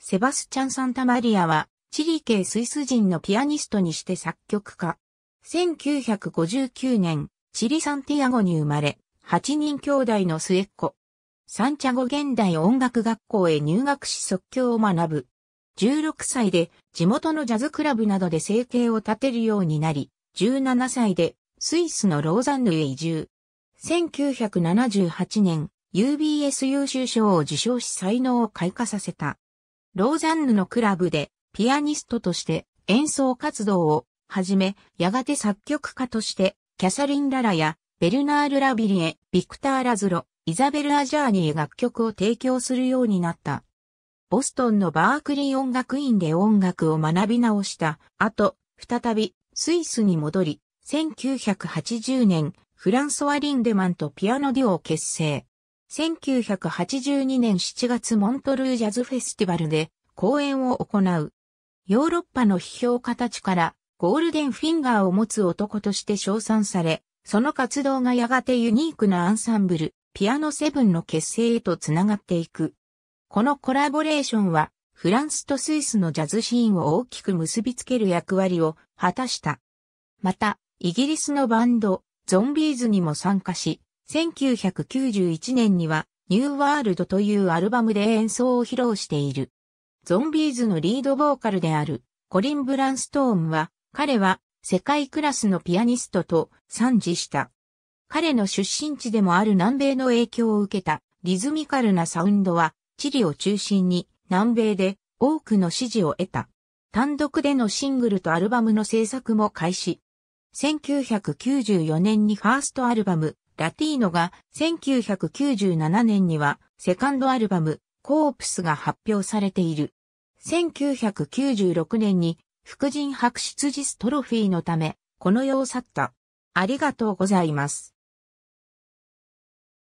セバスチャン・サンタマリアは、チリ系スイス人のピアニストにして作曲家。1959年、チリ・サンティアゴに生まれ、8人兄弟の末っ子。サンチャゴ現代音楽学校へ入学し即興を学ぶ。16歳で地元のジャズクラブなどで生計を立てるようになり、17歳でスイスのローザンヌへ移住。1978年、UBS 優秀賞を受賞し才能を開花させた。ローザンヌのクラブでピアニストとして演奏活動を始め、やがて作曲家としてキャサリン・ララやベルナール・ラビリエ、ビクター・ラズロ、イザベル・アジャーニー楽曲を提供するようになった。ボストンのバークリー音楽院で音楽を学び直した後、再びスイスに戻り、1980年、フランソワ・リンデマンとピアノデュオを結成。1982年7月モントルージャズフェスティバルで講演を行う。ヨーロッパの批評家たちからゴールデンフィンガーを持つ男として称賛され、その活動がやがてユニークなアンサンブル、ピアノセブンの結成へとつながっていく。このコラボレーションは、フランスとスイスのジャズシーンを大きく結びつける役割を果たした。また、イギリスのバンド、ゾンビーズにも参加し、1991年には、ニューワールドというアルバムで演奏を披露している。ゾンビーズのリードボーカルであるコリン・ブランストーンは、彼は世界クラスのピアニストと賛辞した。彼の出身地でもある南米の影響を受けたリズミカルなサウンドは、チリを中心に南米で多くの支持を得た。単独でのシングルとアルバムの制作も開始。1994年にファーストアルバム、ラティーノが、1997年にはセカンドアルバム、コープスが発表されている。1996年に副人白質ジストロフィーのため、この世を去った。ありがとうございます。